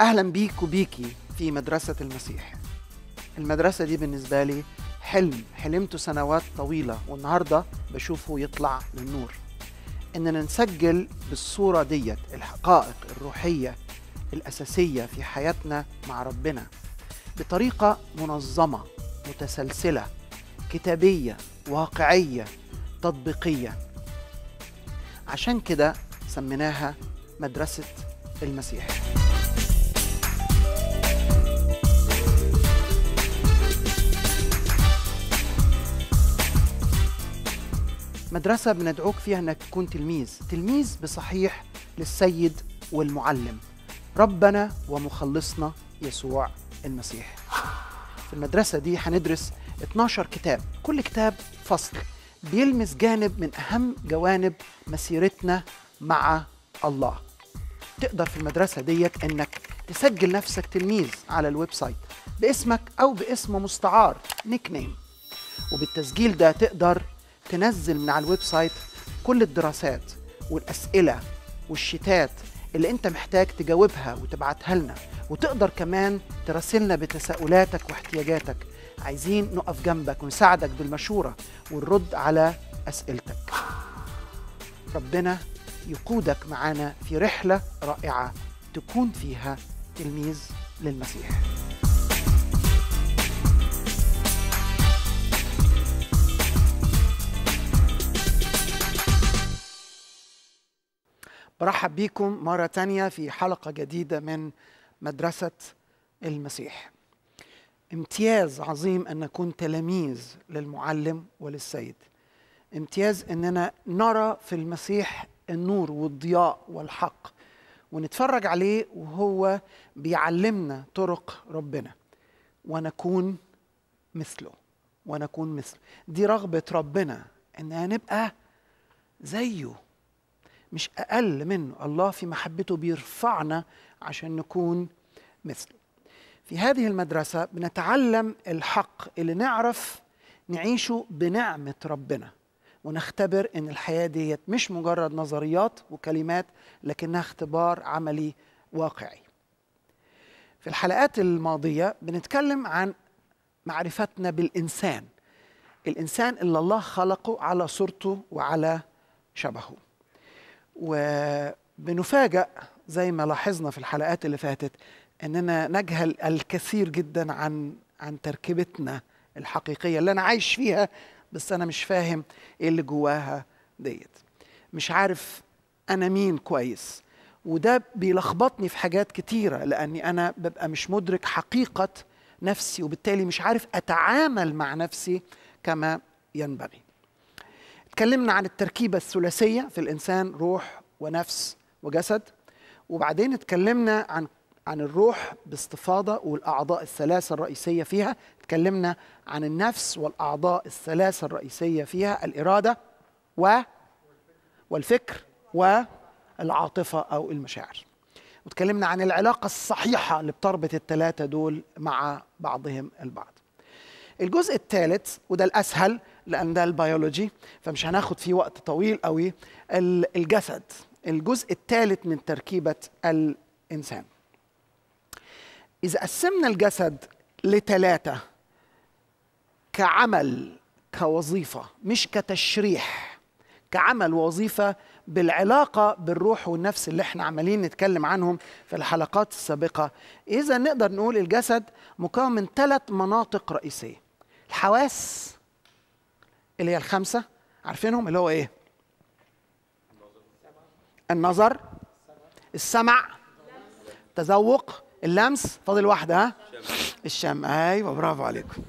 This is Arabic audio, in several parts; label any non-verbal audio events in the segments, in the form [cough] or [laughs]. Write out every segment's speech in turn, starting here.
اهلا بيك وبيكي في مدرسه المسيح المدرسه دي بالنسبه لي حلم حلمته سنوات طويله والنهارده بشوفه يطلع للنور اننا نسجل بالصوره ديت الحقائق الروحيه الاساسيه في حياتنا مع ربنا بطريقه منظمه متسلسله كتابيه واقعيه تطبيقيه عشان كده سميناها مدرسه المسيح مدرسة بندعوك فيها أنك تكون تلميذ تلميذ بصحيح للسيد والمعلم ربنا ومخلصنا يسوع المسيح في المدرسة دي هندرس 12 كتاب كل كتاب فصل بيلمس جانب من أهم جوانب مسيرتنا مع الله تقدر في المدرسة ديت أنك تسجل نفسك تلميذ على الويب سايت باسمك أو باسم مستعار نيك نيم وبالتسجيل ده تقدر تنزل من على الويب سايت كل الدراسات والأسئلة والشتات اللي أنت محتاج تجاوبها وتبعتها لنا وتقدر كمان تراسلنا بتساؤلاتك واحتياجاتك عايزين نقف جنبك ونساعدك بالمشورة ونرد على أسئلتك ربنا يقودك معانا في رحلة رائعة تكون فيها تلميذ للمسيح برحب بيكم مرة تانية في حلقة جديدة من مدرسة المسيح امتياز عظيم أن نكون تلاميذ للمعلم وللسيد امتياز أننا نرى في المسيح النور والضياء والحق ونتفرج عليه وهو بيعلمنا طرق ربنا ونكون مثله ونكون مثله دي رغبة ربنا أننا نبقى زيه مش أقل منه الله في محبته بيرفعنا عشان نكون مثله في هذه المدرسة بنتعلم الحق اللي نعرف نعيشه بنعمة ربنا ونختبر ان الحياة ديت مش مجرد نظريات وكلمات لكنها اختبار عملي واقعي في الحلقات الماضية بنتكلم عن معرفتنا بالإنسان الإنسان اللي الله خلقه على صورته وعلى شبهه وبنفاجأ زي ما لاحظنا في الحلقات اللي فاتت اننا نجهل الكثير جدا عن عن تركيبتنا الحقيقيه اللي انا عايش فيها بس انا مش فاهم ايه اللي جواها ديت مش عارف انا مين كويس وده بيلخبطني في حاجات كتيره لاني انا ببقى مش مدرك حقيقه نفسي وبالتالي مش عارف اتعامل مع نفسي كما ينبغي اتكلمنا عن التركيبة الثلاثية في الإنسان روح ونفس وجسد وبعدين اتكلمنا عن عن الروح باستفاضة والأعضاء الثلاثة الرئيسية فيها اتكلمنا عن النفس والأعضاء الثلاثة الرئيسية فيها الإرادة و والفكر والعاطفة أو المشاعر وتكلمنا عن العلاقة الصحيحة اللي بتربط الثلاثة دول مع بعضهم البعض الجزء الثالث وده الأسهل لان ده البيولوجي فمش هناخد فيه وقت طويل قوي الجسد الجزء الثالث من تركيبه الانسان اذا قسمنا الجسد لثلاثه كعمل كوظيفه مش كتشريح كعمل ووظيفه بالعلاقه بالروح والنفس اللي احنا عمالين نتكلم عنهم في الحلقات السابقه اذا نقدر نقول الجسد مكون من ثلاث مناطق رئيسيه الحواس اللي هي الخمسه عارفينهم اللي هو ايه النظر السمع تذوق اللمس فاضل واحده ها الشم ايوه برافو عليكم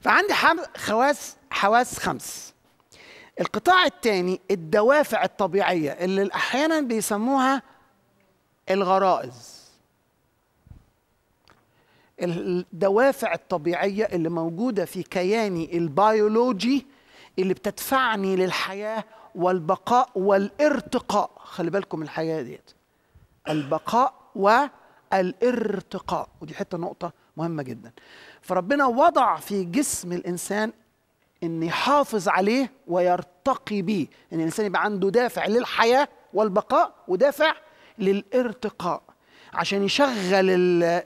فعندي خواس حواس خمس القطاع الثاني الدوافع الطبيعيه اللي احيانا بيسموها الغرائز الدوافع الطبيعية اللي موجودة في كياني البيولوجي اللي بتدفعني للحياة والبقاء والارتقاء خلي بالكم الحياة ديت البقاء والارتقاء ودي حتة نقطة مهمة جدا فربنا وضع في جسم الإنسان ان يحافظ عليه ويرتقي به ان الانسان يبقى عنده دافع للحياه والبقاء ودافع للارتقاء عشان يشغل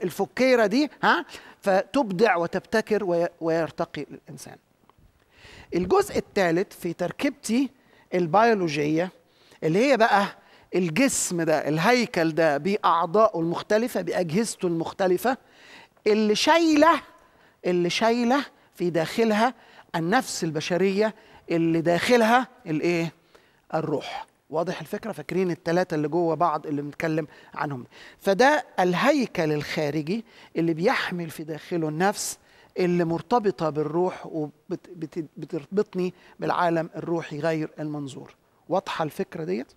الفكيره دي ها فتبدع وتبتكر ويرتقي الانسان الجزء الثالث في تركيبتي البيولوجيه اللي هي بقى الجسم ده الهيكل ده باعضائه المختلفه باجهزته المختلفه اللي شايله اللي شايله في داخلها النفس البشريه اللي داخلها الايه الروح واضح الفكره فاكرين الثلاثه اللي جوه بعض اللي بنتكلم عنهم فده الهيكل الخارجي اللي بيحمل في داخله النفس اللي مرتبطه بالروح وبتربطني بالعالم الروحي غير المنظور واضحه الفكره ديت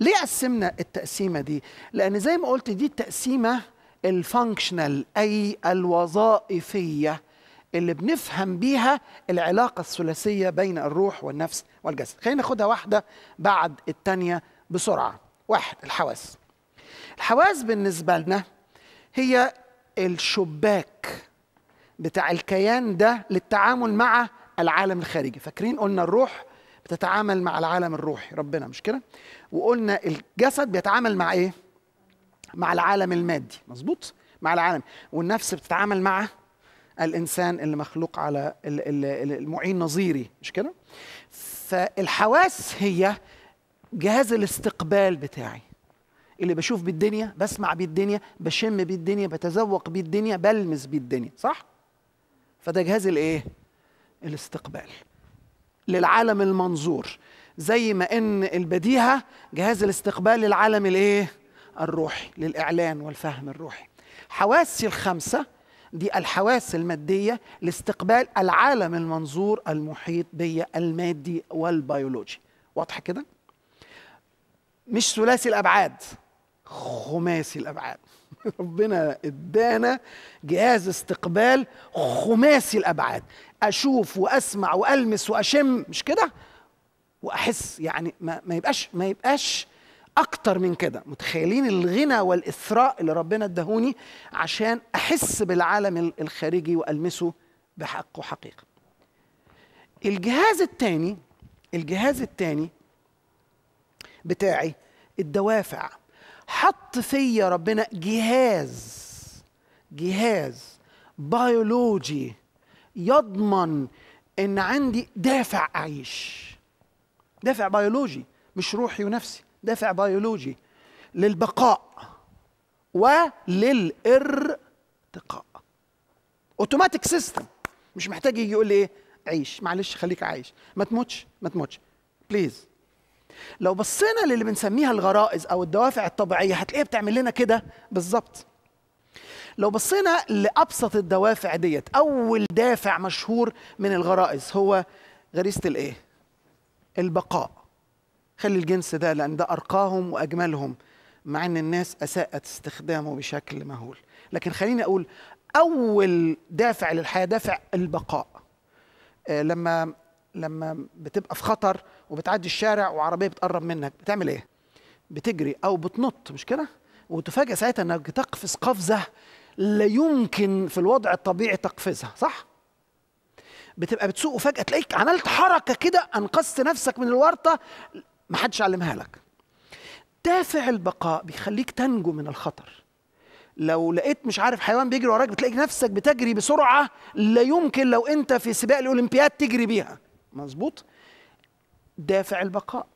ليه قسمنا التقسيمه دي لان زي ما قلت دي التقسيمه الفانكشنال اي الوظائفيه اللي بنفهم بيها العلاقة الثلاثية بين الروح والنفس والجسد خلينا ناخدها واحدة بعد التانية بسرعة واحد الحواس الحواس بالنسبة لنا هي الشباك بتاع الكيان ده للتعامل مع العالم الخارجي فاكرين قلنا الروح بتتعامل مع العالم الروحي ربنا مش كده وقلنا الجسد بيتعامل مع ايه مع العالم المادي مظبوط مع العالم والنفس بتتعامل مع الانسان اللي مخلوق على المعين نظيري مش كده فالحواس هي جهاز الاستقبال بتاعي اللي بشوف بيه الدنيا بسمع بيه الدنيا بشم بيه الدنيا بتذوق بيه الدنيا بلمس بيه الدنيا صح فده جهاز الايه الاستقبال للعالم المنظور زي ما ان البديهه جهاز الاستقبال للعالم الايه الروحي للاعلان والفهم الروحي حواسي الخمسه دي الحواس المادية لاستقبال العالم المنظور المحيط بي المادي والبيولوجي واضح كده؟ مش ثلاثي الأبعاد خماسي الأبعاد [laughs] ربنا ادانا جهاز استقبال خماسي الابعاد اشوف واسمع والمس واشم مش كده واحس يعني ما, ما يبقاش ما يبقاش اكتر من كده متخيلين الغنى والاثراء اللي ربنا اداهوني عشان احس بالعالم الخارجي والمسه بحق وحقيقه الجهاز الثاني الجهاز الثاني بتاعي الدوافع حط فيا ربنا جهاز جهاز بيولوجي يضمن ان عندي دافع اعيش دافع بيولوجي مش روحي ونفسي دافع بيولوجي للبقاء وللارتقاء اوتوماتيك سيستم مش محتاج يجي يقول لي ايه عيش معلش خليك عايش ما تموتش ما تموتش بليز لو بصينا للي بنسميها الغرائز او الدوافع الطبيعيه هتلاقيها بتعمل لنا كده بالظبط لو بصينا لابسط الدوافع ديت اول دافع مشهور من الغرائز هو غريزه الايه البقاء خلي الجنس ده لأن ده أرقاهم وأجملهم مع أن الناس أساءت استخدامه بشكل مهول لكن خليني أقول أول دافع للحياة دافع البقاء آه لما لما بتبقى في خطر وبتعدي الشارع وعربية بتقرب منك بتعمل إيه؟ بتجري أو بتنط مش كده؟ وتفاجأ ساعتها أنك تقفز قفزة لا يمكن في الوضع الطبيعي تقفزها صح؟ بتبقى بتسوق وفجأة تلاقيك عملت حركة كده أنقذت نفسك من الورطة ما حدش علمها لك دافع البقاء بيخليك تنجو من الخطر لو لقيت مش عارف حيوان بيجري وراك بتلاقي نفسك بتجري بسرعه لا يمكن لو انت في سباق الاولمبياد تجري بيها مظبوط دافع البقاء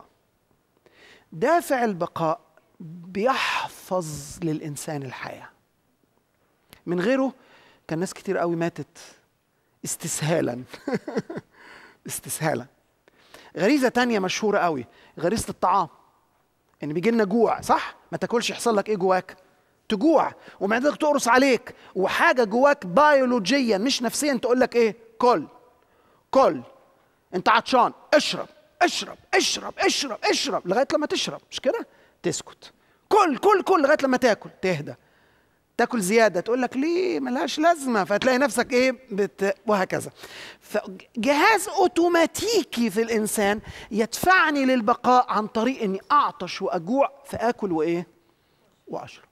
دافع البقاء بيحفظ للانسان الحياه من غيره كان ناس كتير قوي ماتت استسهالا [laughs] استسهالا غريزه تانية مشهوره قوي غريزه الطعام ان بيجي لنا جوع صح ما تاكلش يحصل لك ايه جواك تجوع ومعدتك تقرص عليك وحاجه جواك بيولوجيا مش نفسيا تقول لك ايه كل كل انت عطشان اشرب اشرب اشرب اشرب اشرب لغايه لما تشرب مش كده تسكت كل كل كل لغايه لما تاكل تهدى تاكل زياده تقول لك ليه ملهاش لازمه فتلاقي نفسك ايه بت وهكذا فجهاز اوتوماتيكي في الانسان يدفعني للبقاء عن طريق اني اعطش واجوع فاكل وايه واشرب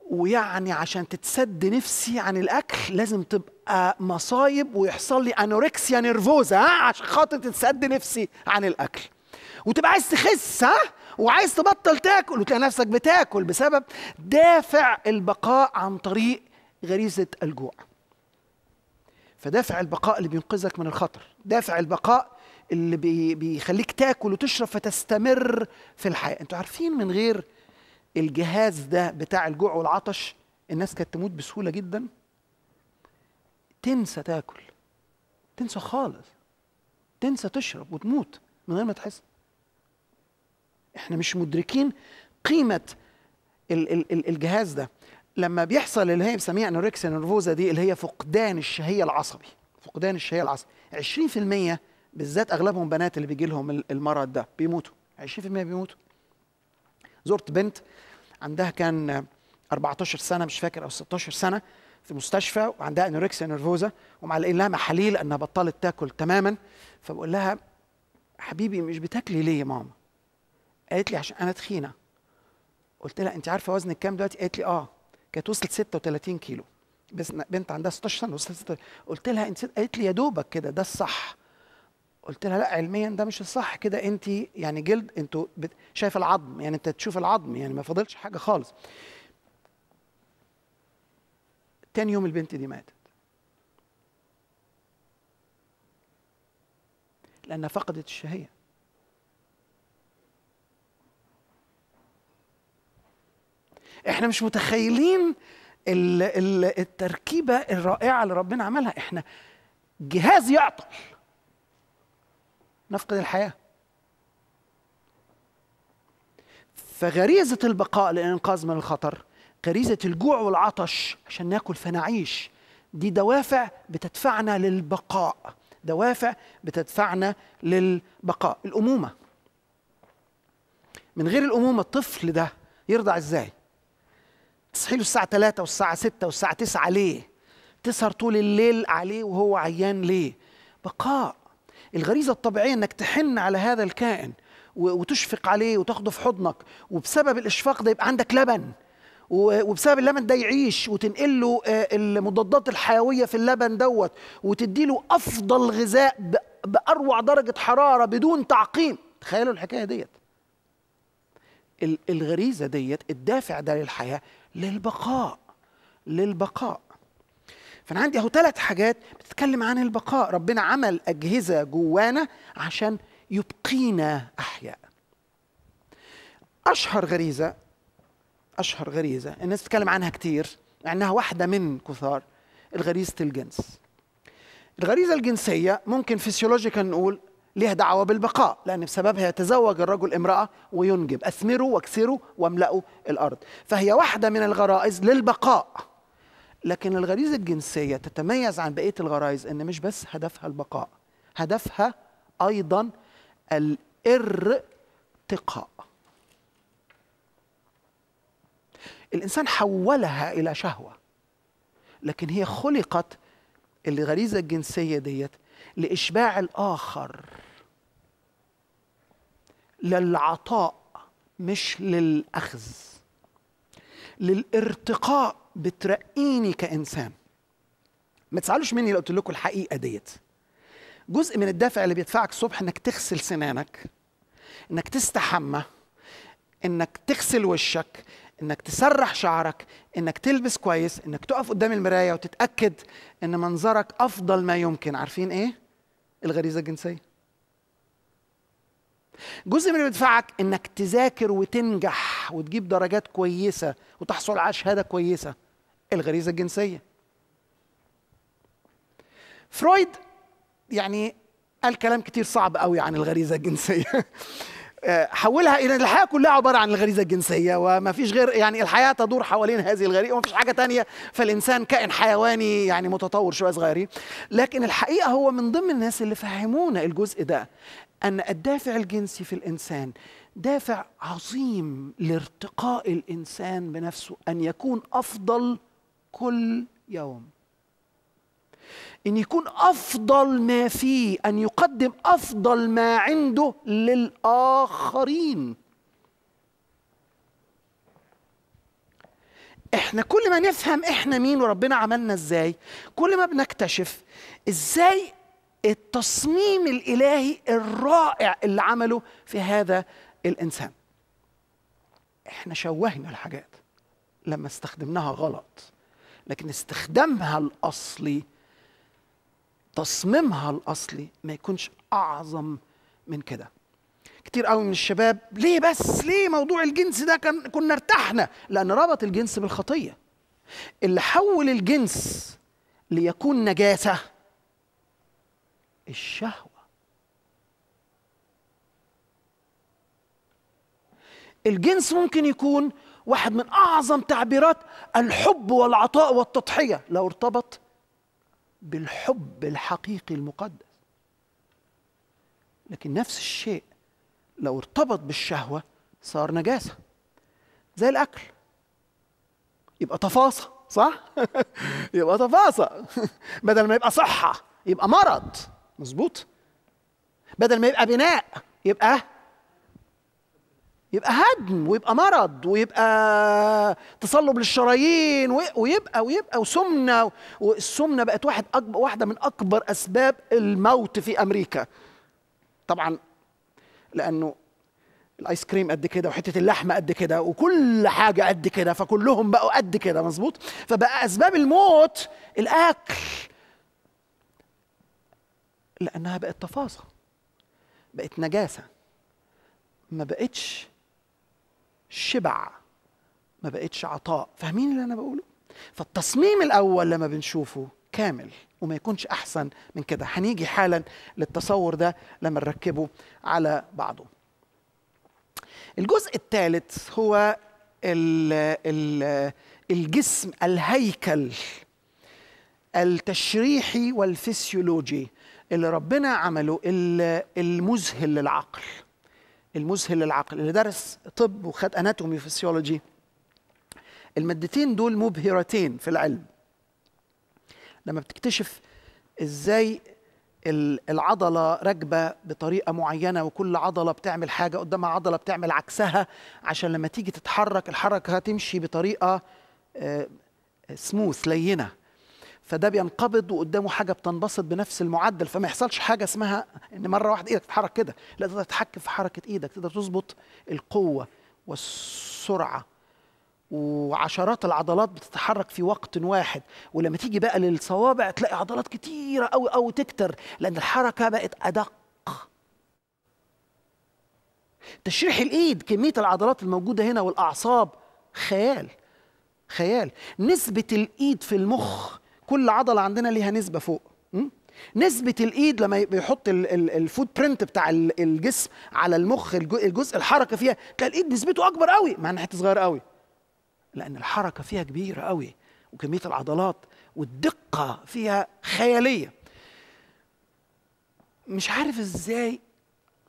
ويعني عشان تتسد نفسي عن الاكل لازم تبقى مصايب ويحصل لي انوركسيا نيرفوزا عشان خاطر تتسد نفسي عن الاكل وتبقى عايز تخس ها وعايز تبطل تاكل وتلاقي نفسك بتاكل بسبب دافع البقاء عن طريق غريزه الجوع فدافع البقاء اللي بينقذك من الخطر دافع البقاء اللي بيخليك تاكل وتشرب فتستمر في الحياه انتوا عارفين من غير الجهاز ده بتاع الجوع والعطش الناس كانت تموت بسهوله جدا تنسى تاكل تنسى خالص تنسى تشرب وتموت من غير ما تحس احنا مش مدركين قيمه ال ال الجهاز ده لما بيحصل اللي هي بنسميها انوركسيا نرفوزا دي اللي هي فقدان الشهيه العصبي فقدان الشهيه العصبي 20% بالذات اغلبهم بنات اللي بيجي لهم المرض ده بيموتوا 20% بيموتوا زرت بنت عندها كان 14 سنه مش فاكر او 16 سنه في مستشفى وعندها انوركسيا نرفوزا ومعلقين لها محاليل انها بطلت تاكل تماما فبقول لها حبيبي مش بتاكلي ليه يا ماما قالت لي عشان انا تخينه قلت لها انت عارفه وزنك كام دلوقتي قالت لي اه كانت وصلت 36 كيلو بس بنت عندها 16 سنه وصلت 36 قلت لها انت قالت لي يا دوبك كده ده الصح قلت لها لا علميا ده مش الصح كده انت يعني جلد انتوا شايف العظم يعني انت تشوف العظم يعني ما فاضلش حاجه خالص تاني يوم البنت دي ماتت لانها فقدت الشهيه احنا مش متخيلين التركيبه الرائعه اللي ربنا عملها احنا جهاز يعطل نفقد الحياه فغريزه البقاء لانقاذ من الخطر غريزه الجوع والعطش عشان ناكل فنعيش دي دوافع بتدفعنا للبقاء دوافع بتدفعنا للبقاء الامومه من غير الامومه الطفل ده يرضع ازاي تصحي له الساعة 3 والساعة 6 والساعة 9 ليه؟ تسهر طول الليل عليه وهو عيان ليه؟ بقاء الغريزة الطبيعية انك تحن على هذا الكائن وتشفق عليه وتاخده في حضنك وبسبب الاشفاق ده يبقى عندك لبن وبسبب اللبن ده يعيش وتنقل له آه، المضادات الحيويه في اللبن دوت وتدي له افضل غذاء باروع درجه حراره بدون تعقيم تخيلوا الحكايه ديت الغريزه ديت الدافع ده للحياه للبقاء للبقاء فانا عندي اهو ثلاث حاجات بتتكلم عن البقاء ربنا عمل اجهزه جوانا عشان يبقينا احياء اشهر غريزه اشهر غريزه الناس بتتكلم عنها كتير انها واحده من كثار الغريزه الجنس الغريزه الجنسيه ممكن فسيولوجيكال نقول ليها دعوة بالبقاء لأن بسببها يتزوج الرجل امرأة وينجب أثمروا واكسروا واملأوا الأرض فهي واحدة من الغرائز للبقاء لكن الغريزة الجنسية تتميز عن بقية الغرائز إن مش بس هدفها البقاء هدفها أيضا الارتقاء الإنسان حولها إلى شهوة لكن هي خلقت الغريزة الجنسية ديت لإشباع الآخر للعطاء مش للأخذ للارتقاء بترقيني كإنسان ما تزعلوش مني لو قلت لكم الحقيقة ديت جزء من الدافع اللي بيدفعك الصبح انك تغسل سنانك انك تستحمى انك تغسل وشك انك تسرح شعرك انك تلبس كويس انك تقف قدام المرايه وتتاكد ان منظرك افضل ما يمكن عارفين ايه الغريزه الجنسيه جزء من اللي بيدفعك انك تذاكر وتنجح وتجيب درجات كويسه وتحصل على شهاده كويسه الغريزه الجنسيه فرويد يعني قال كلام كتير صعب قوي عن الغريزه الجنسيه [laughs] آه، حولها الى الحياه كلها عباره عن الغريزه الجنسيه وما فيش غير يعني الحياه تدور حوالين هذه الغريزه وما فيش حاجه تانية فالانسان كائن حيواني يعني متطور شويه صغيرين لكن الحقيقه هو من ضمن الناس اللي فهمونا الجزء ده ان الدافع الجنسي في الانسان دافع عظيم لارتقاء الانسان بنفسه ان يكون افضل كل يوم ان يكون افضل ما فيه ان يقدم افضل ما عنده للاخرين احنا كل ما نفهم احنا مين وربنا عملنا ازاي كل ما بنكتشف ازاي التصميم الالهي الرائع اللي عمله في هذا الانسان احنا شوهنا الحاجات لما استخدمناها غلط لكن استخدامها الاصلي تصميمها الاصلي ما يكونش اعظم من كده كتير قوي من الشباب ليه بس ليه موضوع الجنس ده كان كنا ارتحنا لان ربط الجنس بالخطيه اللي حول الجنس ليكون نجاسه الشهوه الجنس ممكن يكون واحد من اعظم تعبيرات الحب والعطاء والتضحيه لو ارتبط بالحب الحقيقي المقدس لكن نفس الشيء لو ارتبط بالشهوة صار نجاسة زي الأكل يبقى تفاصة صح؟ [laughs] يبقى تفاصة [laughs] بدل ما يبقى صحة يبقى مرض مظبوط بدل ما يبقى بناء يبقى يبقى هدم ويبقى مرض ويبقى تصلب للشرايين ويبقى ويبقى وسمنه والسمنه بقت واحد أكبر واحده من اكبر اسباب الموت في امريكا. طبعا لانه الايس كريم قد كده وحته اللحمه قد كده وكل حاجه قد كده فكلهم بقوا قد كده مظبوط فبقى اسباب الموت الاكل لانها بقت تفاصيل بقت نجاسه ما بقتش شبع ما بقتش عطاء فاهمين اللي انا بقوله فالتصميم الاول لما بنشوفه كامل وما يكونش احسن من كده هنيجي حالا للتصور ده لما نركبه على بعضه الجزء الثالث هو الـ الـ الجسم الهيكل التشريحي والفسيولوجي اللي ربنا عمله المذهل للعقل المذهل للعقل اللي درس طب وخد اناتومي وفسيولوجي المادتين دول مبهرتين في العلم لما بتكتشف ازاي العضلة راكبة بطريقة معينة وكل عضلة بتعمل حاجة قدامها عضلة بتعمل عكسها عشان لما تيجي تتحرك الحركة هتمشي بطريقة سموث آه، لينة فده بينقبض وقدامه حاجه بتنبسط بنفس المعدل فما يحصلش حاجه اسمها ان مره واحده ايدك تتحرك كده لا تقدر تتحكم في حركه ايدك تقدر تظبط القوه والسرعه وعشرات العضلات بتتحرك في وقت واحد ولما تيجي بقى للصوابع تلاقي عضلات كتيره قوي قوي تكتر لان الحركه بقت ادق تشريح الايد كميه العضلات الموجوده هنا والاعصاب خيال خيال نسبه الايد في المخ كل عضله عندنا ليها نسبه فوق نسبة الإيد لما بيحط الفوت برنت بتاع الجسم على المخ الجزء الحركة فيها تلاقي الإيد نسبته أكبر قوي مع إنها حتة صغيرة قوي لأن الحركة فيها كبيرة قوي وكمية العضلات والدقة فيها خيالية مش عارف إزاي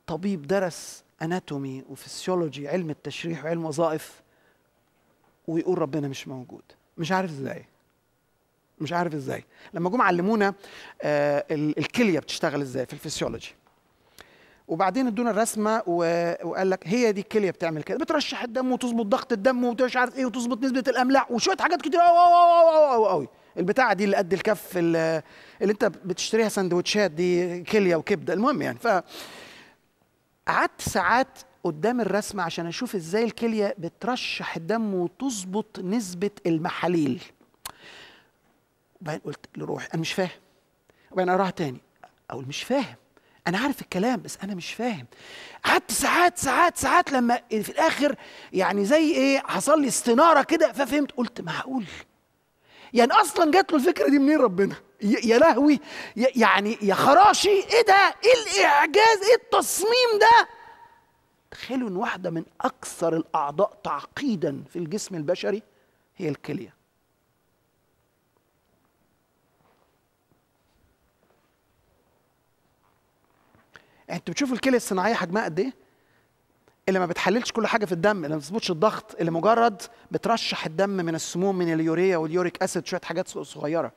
طبيب درس أناتومي وفسيولوجي علم التشريح وعلم وظائف ويقول ربنا مش موجود مش عارف إزاي مش عارف ازاي لما جم علمونا الكليه بتشتغل ازاي في الفسيولوجي وبعدين ادونا الرسمه وقال لك هي دي الكليه بتعمل كده بترشح الدم وتظبط ضغط الدم ومش عارف ايه وتظبط نسبه الاملاح وشويه حاجات كتير قوي قوي قوي قوي قوي البتاعه دي اللي قد الكف اللي, اللي انت بتشتريها سندوتشات دي كليه وكبده المهم يعني ف قعدت ساعات قدام الرسمه عشان اشوف ازاي الكليه بترشح الدم وتظبط نسبه المحاليل وبعدين قلت لروحي انا مش فاهم وبعدين اقراها تاني اقول مش فاهم انا عارف الكلام بس انا مش فاهم قعدت ساعات ساعات ساعات لما في الاخر يعني زي ايه حصل لي استناره كده ففهمت قلت معقول يعني اصلا جات له الفكره دي منين ربنا يا لهوي يعني يا خراشي ايه ده ايه الاعجاز ايه التصميم ده تخيلوا ان واحده من اكثر الاعضاء تعقيدا في الجسم البشري هي الكليه انت بتشوف الكليه الصناعيه حجمها قد ايه اللي ما بتحللش كل حاجه في الدم اللي ما بتظبطش الضغط اللي مجرد بترشح الدم من السموم من اليوريا واليوريك اسيد شويه حاجات صغيره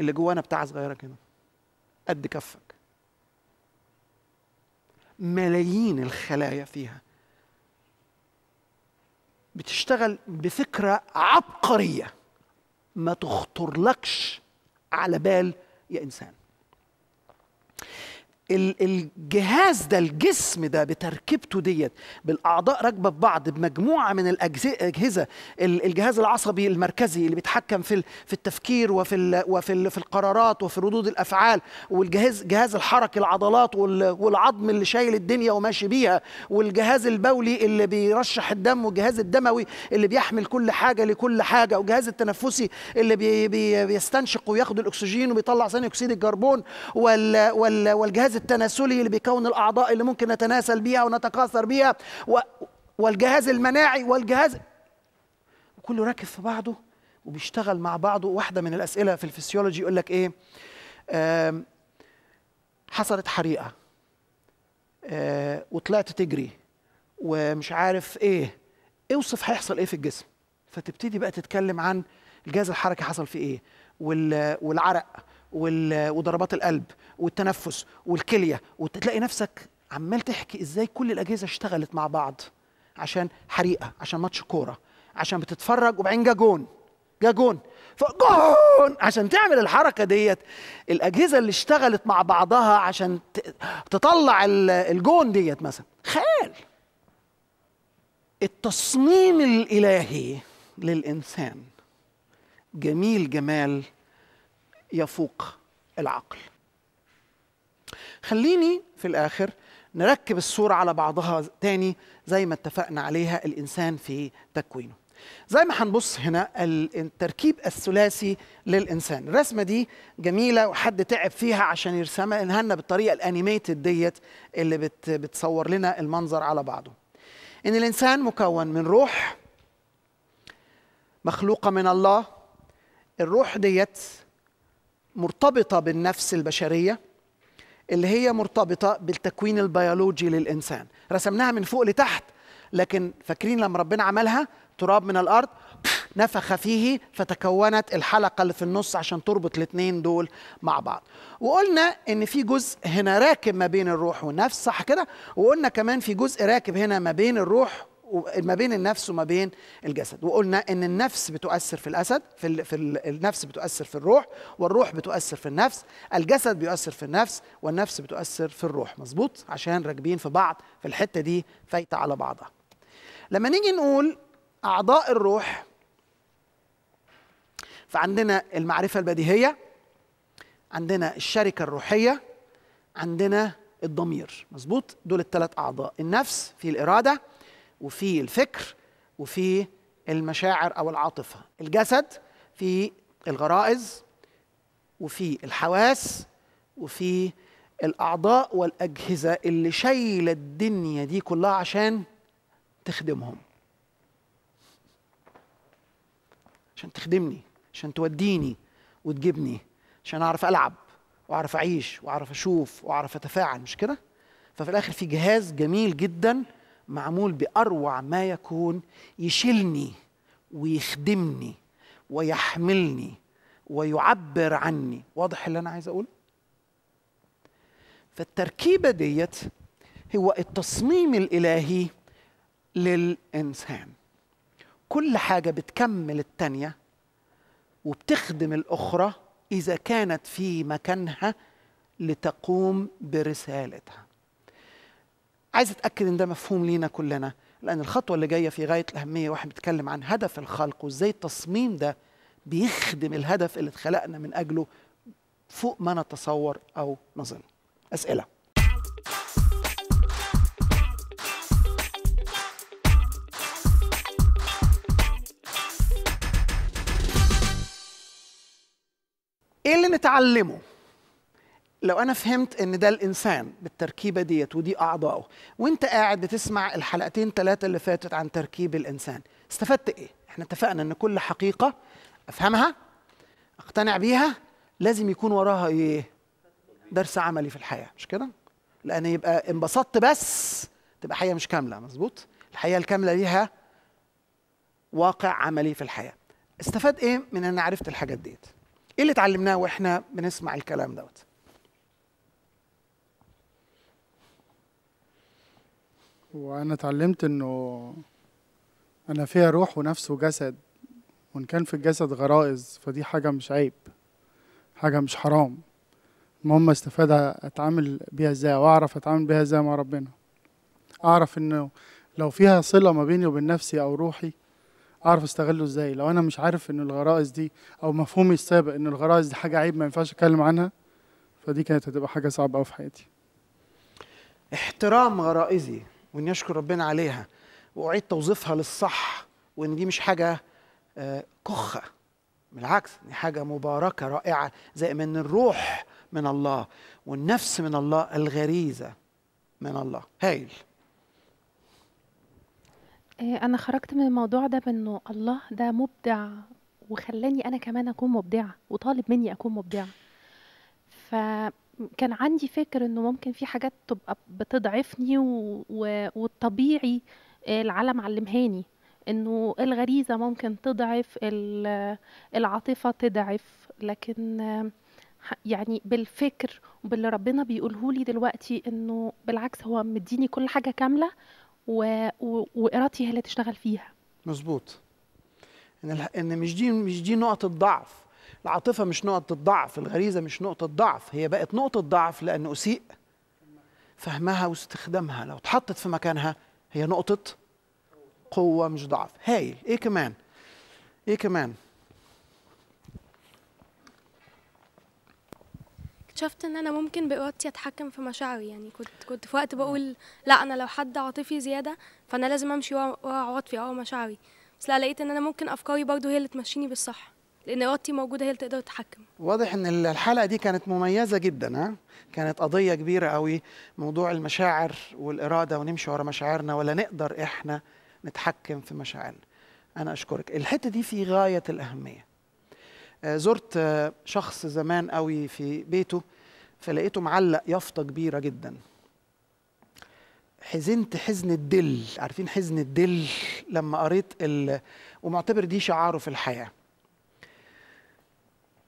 اللي جوانا بتاعه صغيره كده قد كفك ملايين الخلايا فيها بتشتغل بفكره عبقريه ما تخطرلكش على بال يا انسان الجهاز ده الجسم ده بتركيبته ديت بالاعضاء راكبه في بعض بمجموعه من الاجهزه الجهاز العصبي المركزي اللي بيتحكم في في التفكير وفي وفي في القرارات وفي ردود الافعال والجهاز جهاز الحركي العضلات والعظم اللي شايل الدنيا وماشي بيها والجهاز البولي اللي بيرشح الدم والجهاز الدموي اللي بيحمل كل حاجه لكل حاجه والجهاز التنفسي اللي بي بي بيستنشق وياخد الاكسجين وبيطلع ثاني اكسيد الكربون وال وال والجهاز الجهاز التناسلي اللي بيكون الاعضاء اللي ممكن نتناسل بيها ونتكاثر بيها و... والجهاز المناعي والجهاز كله راكب في بعضه وبيشتغل مع بعضه واحده من الاسئله في الفسيولوجي يقول لك ايه حصلت حريقه آه، وطلعت تجري ومش عارف ايه اوصف إيه هيحصل ايه في الجسم فتبتدي بقى تتكلم عن الجهاز الحركي حصل فيه ايه والعرق وضربات القلب والتنفس والكليه وتلاقي نفسك عمال تحكي ازاي كل الاجهزه اشتغلت مع بعض عشان حريقه عشان ماتش كوره عشان بتتفرج وبعدين جا جون جا جون فجون عشان تعمل الحركه ديت الاجهزه اللي اشتغلت مع بعضها عشان تطلع الجون ديت مثلا خيال التصميم الالهي للانسان جميل جمال يفوق العقل خليني في الآخر نركب الصورة على بعضها تاني زي ما اتفقنا عليها الإنسان في تكوينه زي ما هنبص هنا التركيب الثلاثي للإنسان الرسمة دي جميلة وحد تعب فيها عشان يرسمها لنا بالطريقة الأنيميتد ديت اللي بت بتصور لنا المنظر على بعضه إن الإنسان مكون من روح مخلوقة من الله الروح ديت مرتبطه بالنفس البشريه اللي هي مرتبطه بالتكوين البيولوجي للانسان رسمناها من فوق لتحت لكن فاكرين لما ربنا عملها تراب من الارض [sniffs] نفخ فيه فتكونت الحلقه اللي في النص عشان تربط الاثنين دول مع بعض وقلنا ان في جزء هنا راكب ما بين الروح والنفس صح كده وقلنا كمان في جزء راكب هنا ما بين الروح ما بين النفس وما بين الجسد وقلنا ان النفس بتؤثر في الاسد في, ال في ال النفس بتؤثر في الروح والروح بتؤثر في النفس الجسد بيؤثر في النفس والنفس بتؤثر في الروح مظبوط عشان راكبين في بعض في الحته دي فايته على بعضها لما نيجي نقول اعضاء الروح فعندنا المعرفه البديهيه عندنا الشركه الروحيه عندنا الضمير مظبوط دول الثلاث اعضاء النفس في الاراده وفي الفكر وفي المشاعر او العاطفه الجسد في الغرائز وفي الحواس وفي الاعضاء والاجهزه اللي شايله الدنيا دي كلها عشان تخدمهم عشان تخدمني عشان توديني وتجيبني عشان اعرف العب واعرف اعيش واعرف اشوف واعرف اتفاعل مش كده ففي الاخر في جهاز جميل جدا معمول باروع ما يكون يشيلني ويخدمني ويحملني ويعبر عني واضح اللي انا عايز اقوله فالتركيبه ديت هو التصميم الالهي للانسان كل حاجه بتكمل التانيه وبتخدم الاخرى اذا كانت في مكانها لتقوم برسالتها عايز اتاكد ان ده مفهوم لينا كلنا لان الخطوه اللي جايه في غايه الاهميه واحنا بنتكلم عن هدف الخلق وازاي التصميم ده بيخدم الهدف اللي اتخلقنا من اجله فوق ما نتصور او نظن اسئله ايه اللي نتعلمه لو انا فهمت ان ده الانسان بالتركيبه ديت ودي اعضائه وانت قاعد بتسمع الحلقتين ثلاثه اللي فاتت عن تركيب الانسان استفدت ايه احنا اتفقنا ان كل حقيقه افهمها اقتنع بيها لازم يكون وراها ايه درس عملي في الحياه مش كده لان يبقى انبسطت بس تبقى حقيقه مش كامله مظبوط الحقيقه الكامله ليها واقع عملي في الحياه استفاد ايه من ان عرفت الحاجات ديت ايه اللي اتعلمناه واحنا بنسمع الكلام دوت وانا اتعلمت انه انا فيها روح ونفس وجسد وان كان في الجسد غرائز فدي حاجه مش عيب حاجه مش حرام المهم استفاد اتعامل بيها ازاي واعرف اتعامل بيها ازاي مع ربنا اعرف انه لو فيها صله ما بيني وبين نفسي او روحي اعرف استغله ازاي لو انا مش عارف ان الغرائز دي او مفهومي السابق ان الغرائز دي حاجه عيب ما ينفعش اتكلم عنها فدي كانت هتبقى حاجه صعبه قوي في حياتي احترام غرائزي وان يشكر ربنا عليها واعيد توظيفها للصح وان دي مش حاجه آه، كخه بالعكس دي حاجه مباركه رائعه زي ان الروح من الله والنفس من الله الغريزه من الله هايل آه، انا خرجت من الموضوع ده بانه الله ده مبدع وخلاني انا كمان اكون مبدعه وطالب مني اكون مبدعه ف كان عندي فكر إنه ممكن في حاجات تبقى بتضعفني و... و... والطبيعي آه، العالم علمهاني إنه الغريزة ممكن تضعف العاطفة تضعف لكن آه، يعني بالفكر وباللي ربنا بيقوله لي دلوقتي إنه بالعكس هو مديني كل حاجة كاملة و... و... وإرادتي هي اللي تشتغل فيها مظبوط ان ان مش دي مش دي نقط الضعف العاطفه مش نقطه ضعف الغريزه مش نقطه ضعف هي بقت نقطه ضعف لان اسيء فهمها واستخدامها لو اتحطت في مكانها هي نقطه قوه مش ضعف هايل ايه كمان ايه كمان اكتشفت ان انا ممكن بارادتي اتحكم في مشاعري يعني كنت كنت في وقت بقول لا انا لو حد عاطفي زياده فانا لازم امشي ورا عواطفي او مشاعري بس لا لقيت ان انا ممكن افكاري برضو هي اللي تمشيني بالصح لان اوضتي موجوده هي اللي تقدر تتحكم واضح ان الحلقه دي كانت مميزه جدا ها كانت قضيه كبيره قوي موضوع المشاعر والاراده ونمشي ورا مشاعرنا ولا نقدر احنا نتحكم في مشاعرنا انا اشكرك الحته دي في غايه الاهميه آه، زرت آه، شخص زمان قوي في بيته فلقيته معلق يافطه كبيره جدا حزنت حزن الدل عارفين حزن الدل لما قريت ال... ومعتبر دي شعاره في الحياه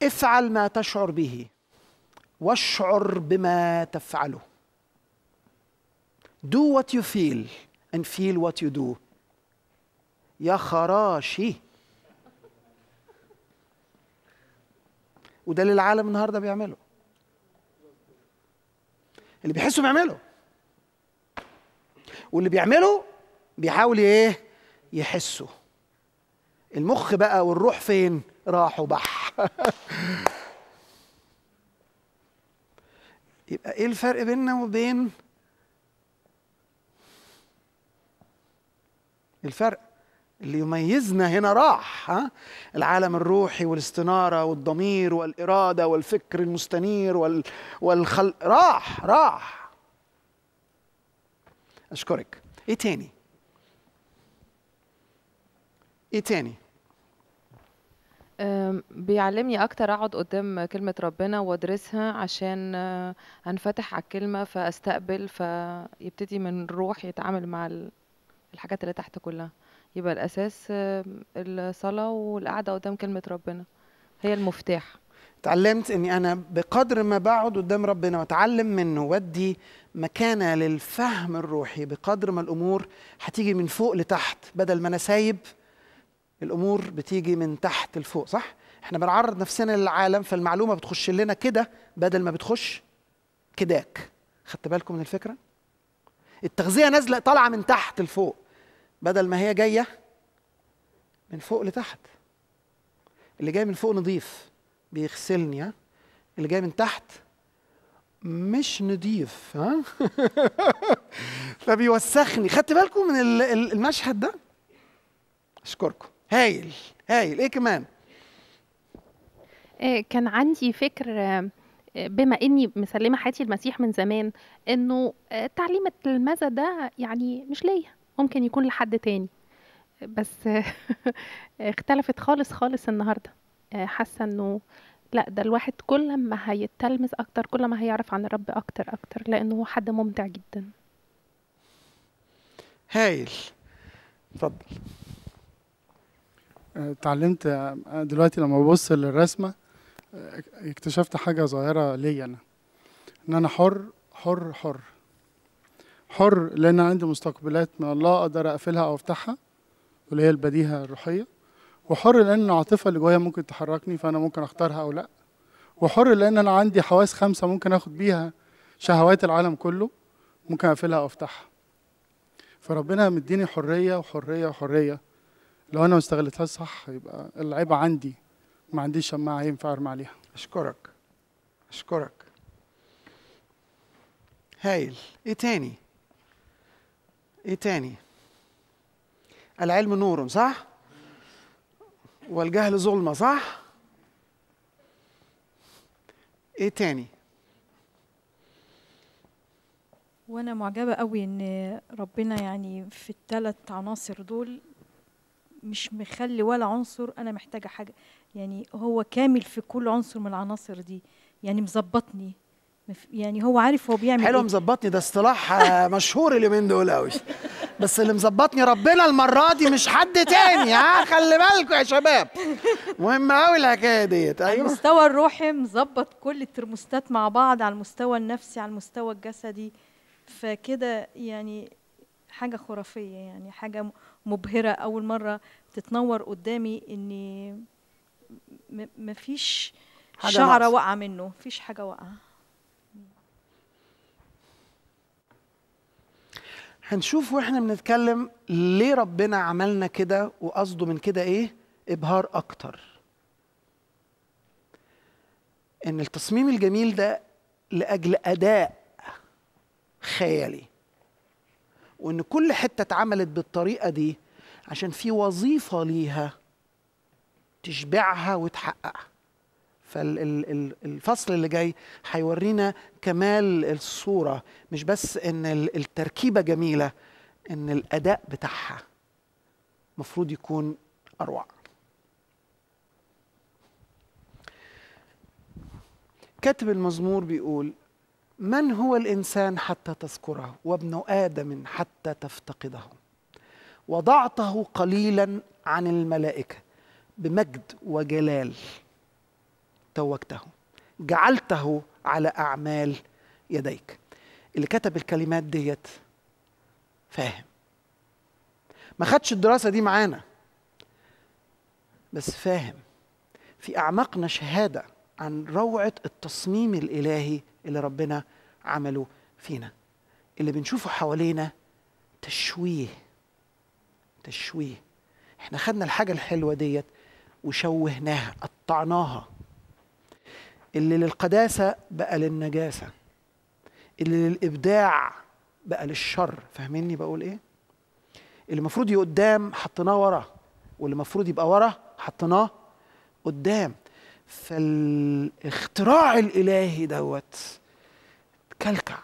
افعل ما تشعر به واشعر بما تفعله do what you feel and feel what you do يا خراشي وده اللي العالم النهارده بيعمله اللي بيحسوا بيعمله واللي بيعمله بيحاول ايه يحسه المخ بقى والروح فين راحوا بح [laughs] يبقى ايه الفرق بيننا وبين الفرق اللي يميزنا هنا راح ها العالم الروحي والاستناره والضمير والاراده والفكر المستنير وال والخلق راح راح اشكرك ايه تاني ايه تاني بيعلمني اكتر اقعد قدام كلمة ربنا وادرسها عشان آه، انفتح على الكلمة فاستقبل فيبتدي من الروح يتعامل مع الحاجات اللي تحت كلها يبقى الاساس الصلاة والقعدة قدام كلمة ربنا هي المفتاح اتعلمت اني انا بقدر ما بقعد قدام ربنا واتعلم منه وادي مكانه للفهم الروحي بقدر ما الامور هتيجي من فوق لتحت بدل ما انا سايب الامور بتيجي من تحت لفوق صح احنا بنعرض نفسنا للعالم فالمعلومه بتخش لنا كده بدل ما بتخش كداك خدت بالكم من الفكره التغذيه نازله طالعه من تحت لفوق بدل ما هي جايه من فوق لتحت اللي جاي من فوق نضيف بيغسلني ها اللي جاي من تحت مش نضيف ها [laughs] فبيوسخني خدت بالكم من المشهد ده اشكركم هايل هايل ايه كمان آه، كان عندي فكر آه، بما اني مسلمه حياتي المسيح من زمان انه آه، تعليم المذا ده يعني مش ليا ممكن يكون لحد تاني بس [laughs] اختلفت خالص خالص النهارده حاسه انه لا ده الواحد كل ما هيتلمس اكتر كل ما هيعرف عن الرب اكتر اكتر لانه هو حد ممتع جدا هايل اتفضل اتعلمت دلوقتي لما ببص للرسمه اكتشفت حاجه صغيره ليا انا ان انا حر حر حر حر لان عندي مستقبلات من الله اقدر اقفلها او افتحها واللي هي البديهه الروحيه وحر لان العاطفه اللي جوايا ممكن تحركني فانا ممكن اختارها او لا وحر لان انا عندي حواس خمسه ممكن اخد بيها شهوات العالم كله ممكن اقفلها او افتحها فربنا مديني حريه وحريه وحريه لو انا ما استغلتهاش صح يبقى اللعيبه عندي ما عنديش شماعه ينفع ارمي عليها اشكرك اشكرك هايل ايه تاني ايه تاني العلم نور صح والجهل ظلمه صح ايه تاني وانا معجبه قوي ان ربنا يعني في الثلاث عناصر دول مش مخلي ولا عنصر انا محتاجه حاجه يعني هو كامل في كل عنصر من العناصر دي يعني مظبطني يعني هو عارف هو بيعمل حلو إيه. مظبطني ده اصطلاح آه، مشهور اليومين دول قوي بس اللي مظبطني ربنا المره دي مش حد تاني ها خلي بالكم يا شباب مهم قوي الحكايه ديت ايوه طيب. على المستوى الروحي مظبط كل الترموستات مع بعض على المستوى النفسي على المستوى الجسدي فكده يعني حاجه خرافيه يعني حاجه مبهره اول مره تتنور قدامي اني مفيش شعره واقعه منه مفيش حاجه واقعه هنشوف واحنا بنتكلم ليه ربنا عملنا كده وقصده من كده ايه ابهار اكتر ان التصميم الجميل ده لاجل اداء خيالي وان كل حته اتعملت بالطريقه دي عشان في وظيفه ليها تشبعها وتحققها فالفصل اللي جاي هيورينا كمال الصوره مش بس ان التركيبه جميله ان الاداء بتاعها مفروض يكون اروع كاتب المزمور بيقول من هو الإنسان حتى تذكره وابن آدم حتى تفتقده وضعته قليلا عن الملائكة بمجد وجلال توجته جعلته على أعمال يديك اللي كتب الكلمات ديت فاهم ما خدش الدراسة دي معانا بس فاهم في أعماقنا شهادة عن روعة التصميم الإلهي اللي ربنا عمله فينا اللي بنشوفه حوالينا تشويه تشويه احنا خدنا الحاجة الحلوة ديت وشوهناها قطعناها اللي للقداسة بقى للنجاسة اللي للإبداع بقى للشر فاهميني بقول ايه اللي المفروض يقدام حطيناه ورا واللي المفروض يبقى ورا حطيناه قدام فالاختراع الالهي دوت كلكع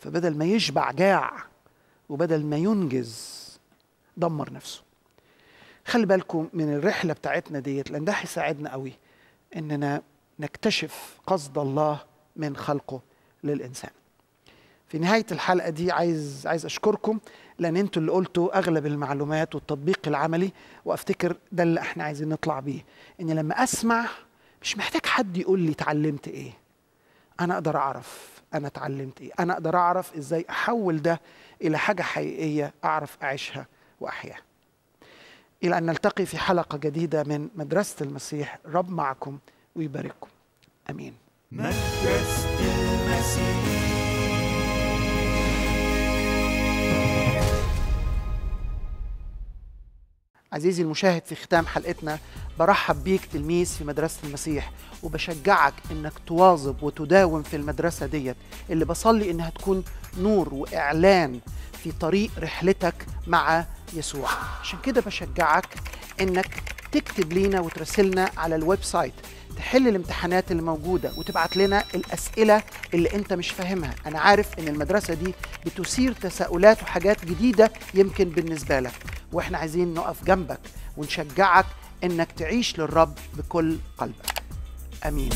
فبدل ما يشبع جاع وبدل ما ينجز دمر نفسه خلي بالكم من الرحلة بتاعتنا ديت لأن ده هيساعدنا قوي إننا نكتشف قصد الله من خلقه للإنسان في نهايه الحلقه دي عايز عايز اشكركم لان انتوا اللي قلتوا اغلب المعلومات والتطبيق العملي وافتكر ده اللي احنا عايزين نطلع بيه ان لما اسمع مش محتاج حد يقول لي اتعلمت ايه انا اقدر اعرف انا اتعلمت ايه انا اقدر اعرف ازاي احول ده الى حاجه حقيقيه اعرف اعيشها واحياها الى ان نلتقي في حلقه جديده من مدرسه المسيح رب معكم ويبارككم امين مدرسه المسيح عزيزي المشاهد في ختام حلقتنا برحب بيك تلميذ في مدرسة المسيح وبشجعك انك تواظب وتداوم في المدرسة ديت اللي بصلي انها تكون نور واعلان في طريق رحلتك مع يسوع عشان كده بشجعك انك تكتب لينا وترسلنا على الويب سايت تحل الامتحانات اللي موجوده وتبعت لنا الاسئله اللي انت مش فاهمها انا عارف ان المدرسه دي بتثير تساؤلات وحاجات جديده يمكن بالنسبه لك واحنا عايزين نقف جنبك ونشجعك انك تعيش للرب بكل قلبك امين